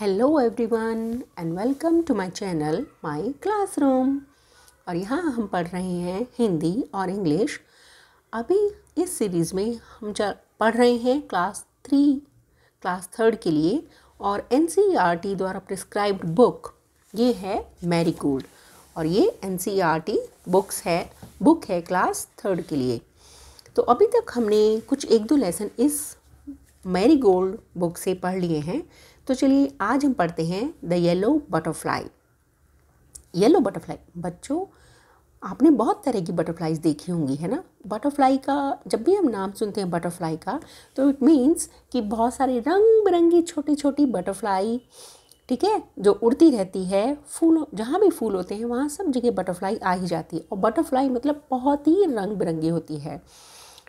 hello everyone and welcome to my channel my classroom और यहाँ हम पढ़ रहे हैं हिंदी और इंग्लिश अभी इस सीरीज़ में हम पढ़ रहे हैं क्लास थ्री क्लास थर्ड के लिए और एन e द्वारा प्रिस्क्राइब्ड बुक ये है मैरी कूड और ये एन बुक्स e है बुक है क्लास थर्ड के लिए तो अभी तक हमने कुछ एक दो लेसन इस मैरी गोल्ड बुक से पढ़ लिए हैं तो चलिए आज हम पढ़ते हैं the yellow butterfly yellow butterfly बच्चों आपने बहुत तरह की बटरफ्लाइज देखी होंगी है ना बटरफ्लाई का जब भी हम नाम सुनते हैं बटरफ्लाई का तो इट मीन्स कि बहुत सारे रंग बिरंगी छोटी छोटी बटरफ्लाई ठीक है जो उड़ती रहती है फूलों जहाँ भी फूल होते हैं वहाँ सब जगह बटरफ्लाई आ ही जाती है और बटरफ्लाई मतलब बहुत ही रंग बिरंगी होती है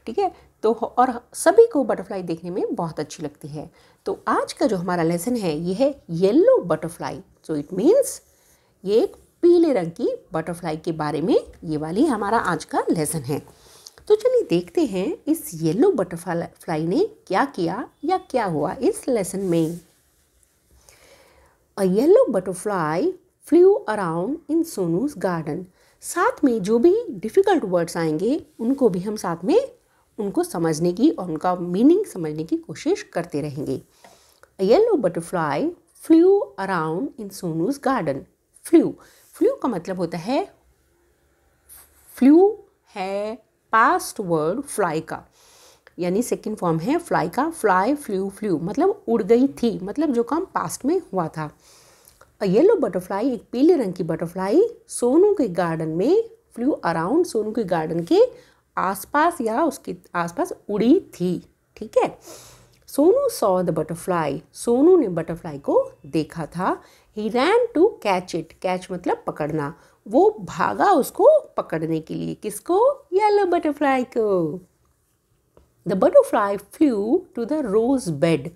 ठीक है तो और सभी को बटरफ्लाई देखने में बहुत अच्छी लगती है तो आज का जो हमारा लेसन है ये है yellow butterfly so it means ये एक पीले रंग की बटरफ्लाई के बारे में ये वाली हमारा आज का लेसन है तो चलिए देखते हैं इस येलो बटरफ्लाई ने क्या किया या क्या हुआ इस लेसन में a yellow butterfly flew around in Sonu's garden साथ में जो भी डिफ़िकल्ट वर्ड्स आएंगे उनको भी हम साथ में उनको समझने की और उनका मीनिंग समझने की कोशिश करते रहेंगे yellow butterfly flew around in Sonu's garden flew flew का मतलब होता है फ्लू है पास्ट वर्ड फ्लाई का यानी सेकेंड फॉर्म है फ्लाई का फ्लाई फ्लू फ्लू मतलब उड़ गई थी मतलब जो काम पास्ट में हुआ था येलो बटरफ्लाई एक पीले रंग की बटरफ्लाई सोनू के गार्डन में फ्लू अराउंड सोनू के गार्डन के आसपास या उसके आसपास उड़ी थी ठीक है Sonu saw the butterfly Sonu ने बटरफ्लाई को देखा था he ran to catch it catch मतलब पकड़ना वो भागा उसको पकड़ने के लिए किसको येलो बटरफ्लाई को the butterfly flew to the rose bed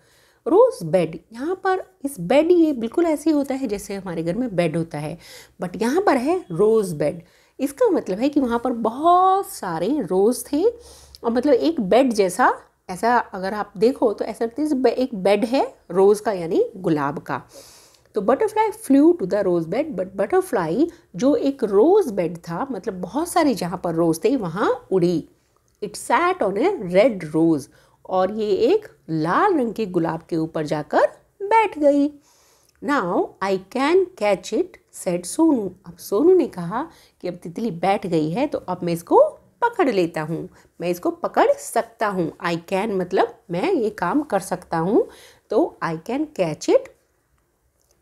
rose bed यहाँ पर इस बेड ये बिल्कुल ऐसे ही होता है जैसे हमारे घर में बेड होता है बट यहाँ पर है रोज़ बेड इसका मतलब है कि वहाँ पर बहुत सारे रोज़ थे और मतलब एक बेड जैसा ऐसा अगर आप देखो तो ऐसा लगता है एक बेड है रोज़ का यानी गुलाब का तो butterfly flew to the rose bed but butterfly जो एक रोज़ बेड था मतलब बहुत सारे जहाँ पर रोज़ थे वहाँ उड़ी it sat on a red rose और ये एक लाल रंग के गुलाब के ऊपर जाकर बैठ गई now I can catch it said Sonu अब सोनू ने कहा कि अब तितली बैठ गई है तो अब मैं इसको पकड़ लेता हूँ मैं इसको पकड़ सकता हूँ आई कैन मतलब मैं ये काम कर सकता हूँ तो I can catch it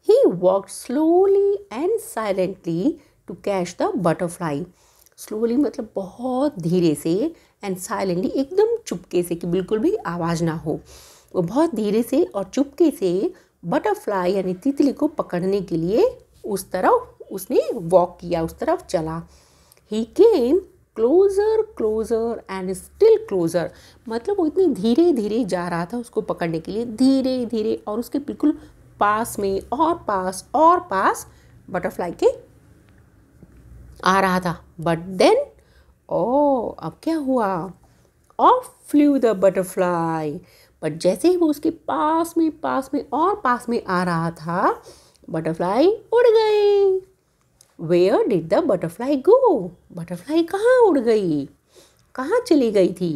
he walk slowly and silently to catch the butterfly slowly मतलब बहुत धीरे से एंड साइलेंटली एकदम चुपके से कि बिल्कुल भी आवाज़ ना हो वो बहुत धीरे से और चुपके से बटरफ्लाई यानी तितली को पकड़ने के लिए उस तरफ उसने वॉक किया उस तरफ चला he came closer closer and still closer मतलब वो इतनी धीरे धीरे जा रहा था उसको पकड़ने के लिए धीरे धीरे और उसके बिल्कुल पास में और पास और पास बटरफ्लाई के आ रहा था बट देन ओ अब क्या हुआ off flew the butterfly but जैसे ही वो उसके पास में पास में और पास में आ रहा था बटरफ्लाई उड़ गई where did the butterfly go butterfly कहाँ उड़ गई कहाँ चली गई थी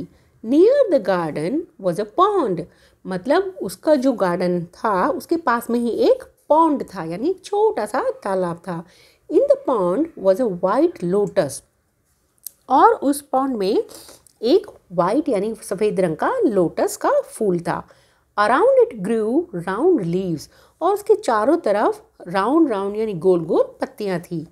near the garden was a pond मतलब उसका जो गार्डन था उसके पास में ही एक पॉन्ड था यानी छोटा सा तालाब था in the pond was a white lotus और उस पॉन्ड में एक वाइट यानी सफ़ेद रंग का लोटस का फूल था around it grew round leaves और उसके चारों तरफ राउंड राउंड यानी गोल गोल पत्तियाँ थी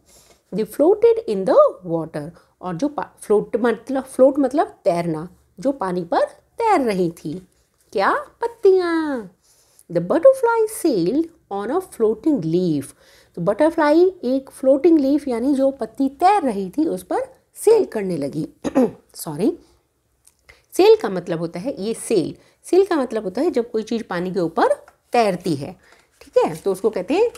they floated in the water और जो फ्लोट मतलब फ्लोट मतलब तैरना जो पानी पर तैर रही थी क्या पत्तियाँ the butterfly sailed on a floating leaf तो बटरफ्लाई एक फ्लोटिंग लीफ यानी जो पत्ती तैर रही थी उस पर सेल करने लगी सॉरी सेल का मतलब होता है ये सेल सेल का मतलब होता है जब कोई चीज़ पानी के ऊपर तैरती है ठीक है तो उसको कहते हैं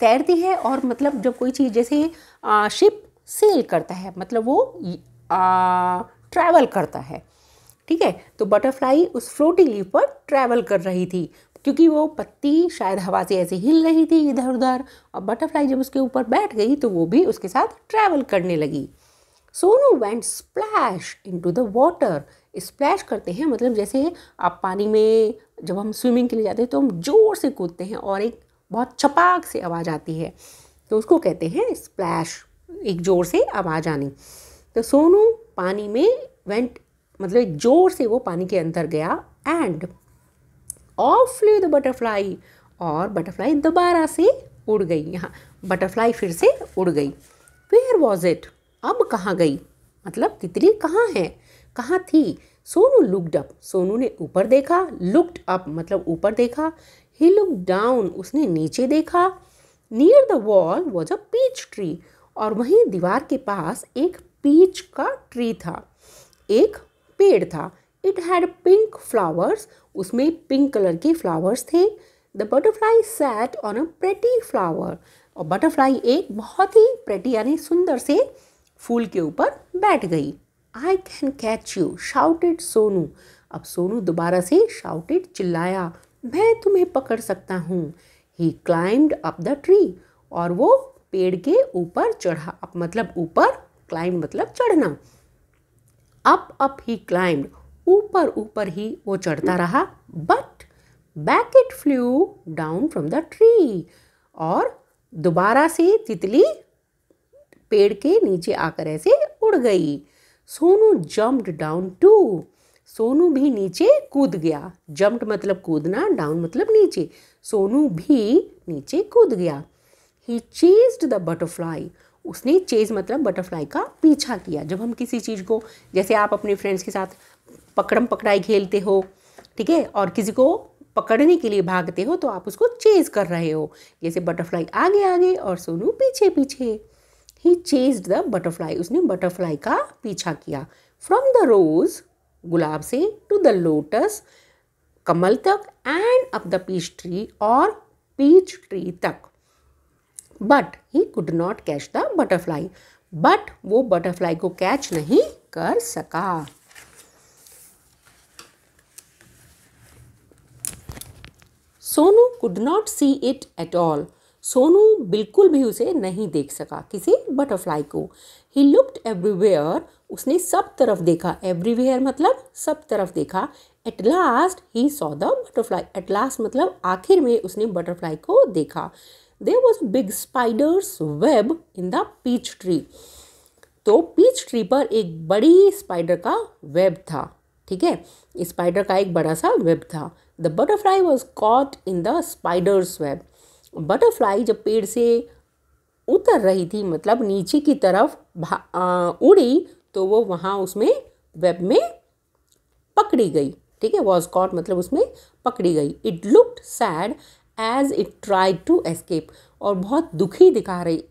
तैरती है और मतलब जब कोई चीज़ जैसे आ, शिप सेल करता है मतलब वो ट्रैवल करता है ठीक है तो बटरफ्लाई उस फ्लोटिंग लीव पर ट्रैवल कर रही थी क्योंकि वो पत्ती शायद हवा से ऐसे हिल रही थी इधर उधर और बटरफ्लाई जब उसके ऊपर बैठ गई तो वो भी उसके साथ ट्रैवल करने लगी Sonu went splash into the water splash करते हैं मतलब जैसे आप पानी में जब हम स्विमिंग के लिए जाते हैं तो हम ज़ोर से कूदते हैं और एक बहुत छपाक से आवाज़ आती है तो उसको कहते हैं स्प्लैश एक ज़ोर से आवाज़ आनी तो सोनू पानी में वेंट मतलब एक ज़ोर से वो पानी के अंदर गया and off flew the butterfly और बटरफ्लाई दोबारा से उड़ गई यहाँ बटरफ्लाई फिर से उड़ गई वेयर वॉज इट अब कहाँ गई मतलब तितली कहाँ है कहाँ थी सोनू लुकड अप सोनू ने ऊपर देखा लुकड अप मतलब ऊपर देखा ही लुक डाउन उसने नीचे देखा near the wall was a peach tree और वहीं दीवार के पास एक पीच का ट्री था एक पेड़ था इट हैड पिंक फ्लावर्स उसमें पिंक कलर के फ्लावर्स थे the butterfly sat on a pretty flower और बटरफ्लाई एक बहुत ही प्रेटी यानी सुंदर से फूल के ऊपर बैठ गई I can catch you shouted Sonu अब सोनू दोबारा से शाउटेड चिल्लाया मैं तुम्हें पकड़ सकता हूँ he climbed up the tree और वो पेड़ के ऊपर चढ़ा अब मतलब ऊपर क्लाइम मतलब चढ़ना अप अप ही क्लाइंब ऊपर ऊपर ही वो चढ़ता रहा but back it flew down from the tree और दोबारा से तितली पेड़ के नीचे आकर ऐसे उड़ गई Sonu jumped down too Sonu भी नीचे कूद गया जम्प्ड मतलब कूदना डाउन मतलब नीचे सोनू भी नीचे कूद गया ही चेज्ड द बटरफ्लाई उसने चेज मतलब बटरफ्लाई का पीछा किया जब हम किसी चीज़ को जैसे आप अपने फ्रेंड्स के साथ पकड़म पकड़ाई खेलते हो ठीक है और किसी को पकड़ने के लिए भागते हो तो आप उसको चेज कर रहे हो जैसे बटरफ्लाई आगे आगे और सोनू पीछे पीछे ही चेज्ड द बटरफ्लाई उसने बटरफ्लाई का पीछा किया फ्रॉम द रोज गुलाब से टू द लोटस कमल तक and up the peach tree और पीच ट्री तक but he could not catch the butterfly but वो बटरफ्लाई को कैच नहीं कर सका Sonu could not see it at all Sonu बिल्कुल भी उसे नहीं देख सका किसी बटरफ्लाई को ही लुक्ड एवरीवेयर उसने सब तरफ देखा एवरीवेयर मतलब सब तरफ देखा at last he saw the butterfly at last मतलब आखिर में उसने बटरफ्लाई को देखा there was big spider's web in the peach tree तो पीच ट्री पर एक बड़ी स्पाइडर का वेब था ठीक है स्पाइडर का एक बड़ा सा वेब था the butterfly was caught in the spider's web butterfly जब पेड़ से उतर रही थी मतलब नीचे की तरफ आ, उड़ी तो वो वहाँ उसमें वेब में पकड़ी गई ठीक है वॉज कॉट मतलब उसमें पकड़ी गई it looked sad as it try to escape और बहुत दुखी दिखा रही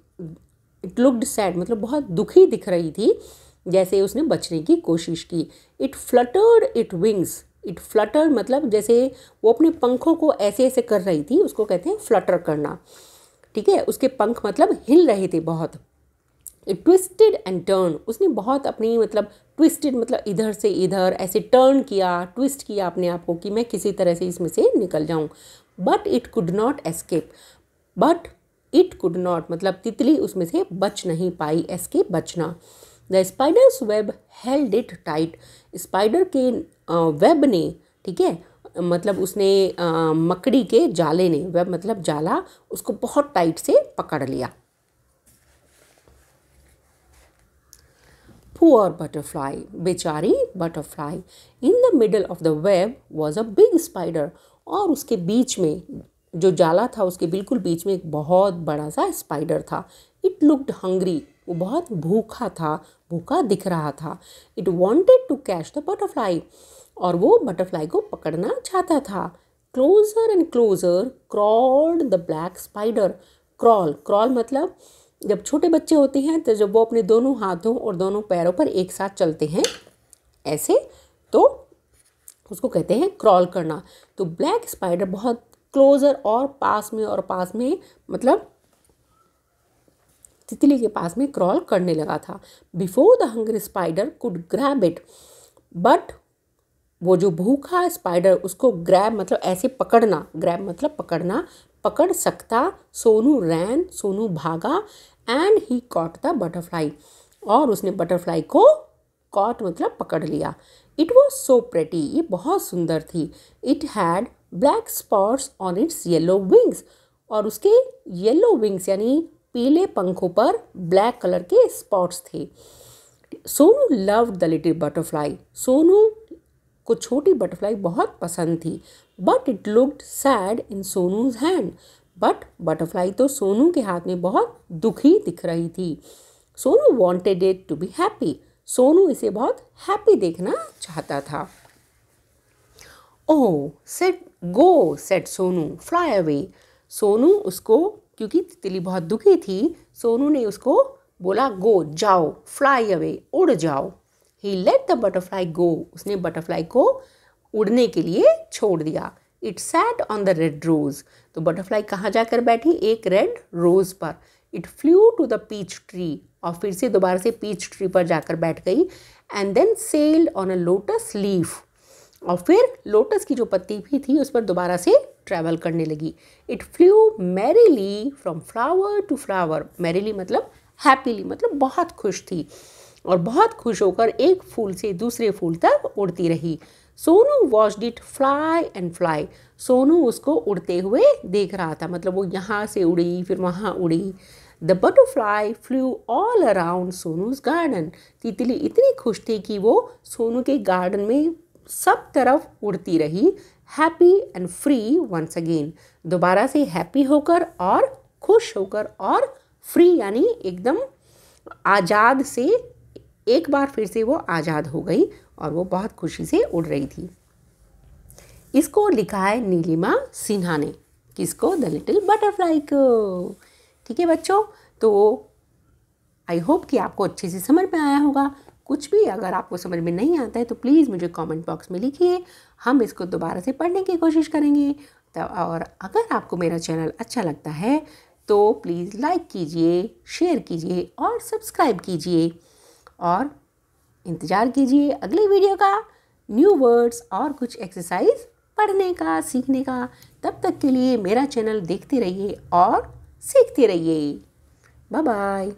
इट लुक्ड सैड मतलब बहुत दुखी दिख रही थी जैसे उसने बचने की कोशिश की it fluttered it wings it flutter मतलब जैसे वो अपने पंखों को ऐसे ऐसे कर रही थी उसको कहते हैं फ्लटर करना ठीक है उसके पंख मतलब हिल रहे थे बहुत इट ट्विस्टेड एंड टर्न उसने बहुत अपनी मतलब ट्विस्टेड मतलब इधर से इधर ऐसे टर्न किया ट्विस्ट किया अपने आप को कि मैं किसी तरह से इसमें से निकल जाऊँ but it could not escape but it could not मतलब तितली उसमें से बच नहीं पाई एस्केप बचना the spider's web held it tight spider के वेब ने ठीक है मतलब उसने मकड़ी के जाले ने वेब मतलब जाला उसको बहुत टाइट से पकड़ लिया पुअर बटरफ्लाई बेचारी butterfly in the middle of the web was a big spider और उसके बीच में जो जाला था उसके बिल्कुल बीच में एक बहुत बड़ा सा स्पाइडर था इट लुकड हंग्री वो बहुत भूखा था भूखा दिख रहा था it wanted to catch the butterfly और वो बटरफ्लाई को पकड़ना चाहता था closer and closer crawled the black spider crawl crawl मतलब जब छोटे बच्चे होते हैं तो जब वो अपने दोनों हाथों और दोनों पैरों पर एक साथ चलते हैं ऐसे तो उसको कहते हैं क्रॉल करना तो ब्लैक स्पाइडर बहुत क्लोज़र और पास में और पास में मतलब तितली के पास में क्रॉल करने लगा था before the hungry spider could grab it but वो जो भूखा स्पाइडर उसको ग्रैब मतलब ऐसे पकड़ना ग्रैब मतलब पकड़ना पकड़ सकता सोनू रैन सोनू भागा and he caught the butterfly और उसने बटरफ्लाई को कॉट मतलब पकड़ लिया इट वॉज सो प्रेटी ये बहुत सुंदर थी it had black spots on its yellow wings और उसके येलो विंग्स यानी पीले पंखों पर ब्लैक कलर के स्पॉट्स थे Sonu love the little butterfly Sonu को छोटी बटरफ्लाई बहुत पसंद थी but it looked sad in Sonu's hand but butterfly तो सोनू के हाथ में बहुत दुखी दिख रही थी Sonu wanted it to be happy Sonu इसे बहुत हैप्पी देखना चाहता था oh said go said Sonu fly away Sonu उसको क्योंकि तितली बहुत दुखी थी सोनू ने उसको बोला गो जाओ फ्लाई अवे उड़ जाओ he let the butterfly go उसने बटरफ्लाई को उड़ने के लिए छोड़ दिया it sat on the red rose तो बटरफ्लाई कहाँ जाकर बैठी एक रेड रोज़ पर it flew to the peach tree और फिर से दोबारा से पीच ट्री पर जाकर बैठ गई and then sailed on a lotus leaf और फिर लोटस की जो पत्ती भी थी उस पर दोबारा से ट्रैवल करने लगी it flew merrily from flower to flower merrily मतलब हैप्पीली मतलब बहुत खुश थी और बहुत खुश होकर एक फूल से दूसरे फूल तक उड़ती रही Sonu watch it fly and fly Sonu उसको उड़ते हुए देख रहा था मतलब वो यहाँ से उड़ी फिर वहाँ उड़ी the butterfly flew all around Sonu's garden तितली इतनी खुश थी कि वो सोनू के गार्डन में सब तरफ उड़ती रही happy and free once again दोबारा से हैप्पी होकर और खुश होकर और फ्री यानी एकदम आज़ाद से एक बार फिर से वो आज़ाद हो गई और वो बहुत खुशी से उड़ रही थी इसको लिखा है नीलिमा सिन्हा ने किसको द लिटिल बटरफ्लाई को ठीक है बच्चों तो आई होप कि आपको अच्छे से समझ में आया होगा कुछ भी अगर आपको समझ में नहीं आता है तो प्लीज़ मुझे कमेंट बॉक्स में लिखिए हम इसको दोबारा से पढ़ने की कोशिश करेंगे तो और अगर आपको मेरा चैनल अच्छा लगता है तो प्लीज़ लाइक कीजिए शेयर कीजिए और सब्सक्राइब कीजिए और इंतज़ार कीजिए अगले वीडियो का न्यू वर्ड्स और कुछ एक्सरसाइज पढ़ने का सीखने का तब तक के लिए मेरा चैनल देखते रहिए और सीखते रहिए बाय बाय